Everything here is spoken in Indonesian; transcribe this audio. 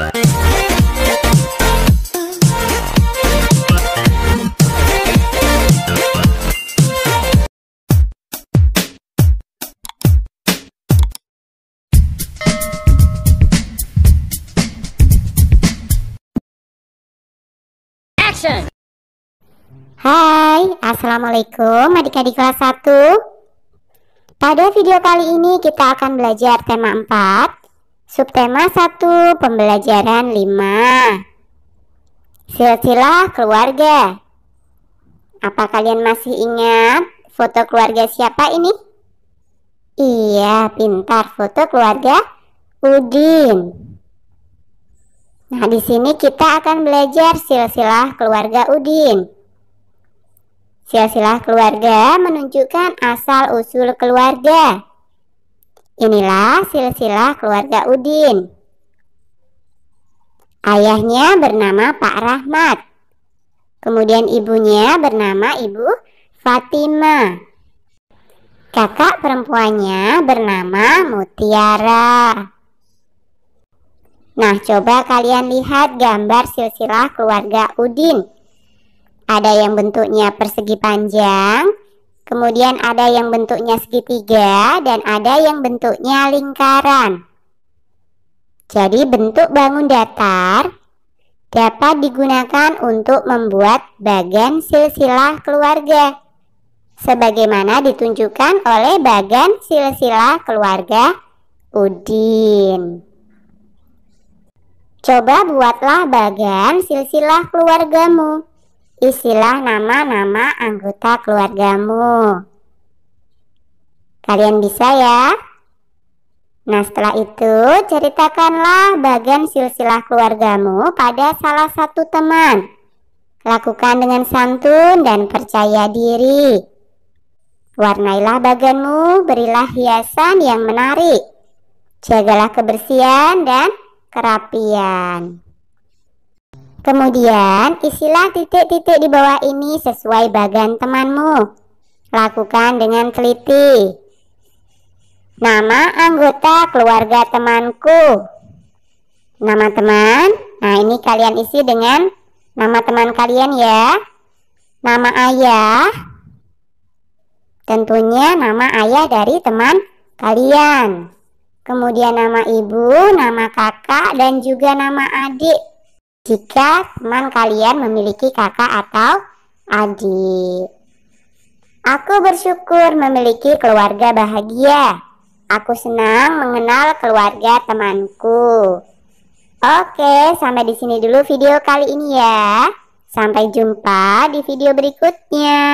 Hai, Assalamualaikum adik-adik kelas 1 Pada video kali ini kita akan belajar tema 4 Subtema 1 Pembelajaran 5 Silsilah keluarga Apa kalian masih ingat foto keluarga siapa ini? Iya, pintar foto keluarga Udin. Nah, di sini kita akan belajar silsilah keluarga Udin. Silsilah keluarga menunjukkan asal usul keluarga. Inilah silsilah keluarga Udin. Ayahnya bernama Pak Rahmat. Kemudian ibunya bernama Ibu Fatima. Kakak perempuannya bernama Mutiara. Nah, coba kalian lihat gambar silsilah keluarga Udin. Ada yang bentuknya persegi panjang, Kemudian ada yang bentuknya segitiga dan ada yang bentuknya lingkaran. Jadi bentuk bangun datar dapat digunakan untuk membuat bagan silsilah keluarga sebagaimana ditunjukkan oleh bagan silsilah keluarga Udin. Coba buatlah bagan silsilah keluargamu. Isilah nama-nama anggota keluargamu. Kalian bisa ya? Nah, setelah itu ceritakanlah bagian silsilah keluargamu pada salah satu teman. Lakukan dengan santun dan percaya diri. Warnailah bagianmu, berilah hiasan yang menarik. Jagalah kebersihan dan kerapian. Kemudian, isilah titik-titik di bawah ini sesuai bagan temanmu. Lakukan dengan teliti. Nama anggota keluarga temanku. Nama teman. Nah, ini kalian isi dengan nama teman kalian ya. Nama ayah. Tentunya nama ayah dari teman kalian. Kemudian nama ibu, nama kakak, dan juga nama adik jika teman kalian memiliki kakak atau adik. Aku bersyukur memiliki keluarga bahagia. Aku senang mengenal keluarga temanku. Oke, sampai di sini dulu video kali ini ya. Sampai jumpa di video berikutnya.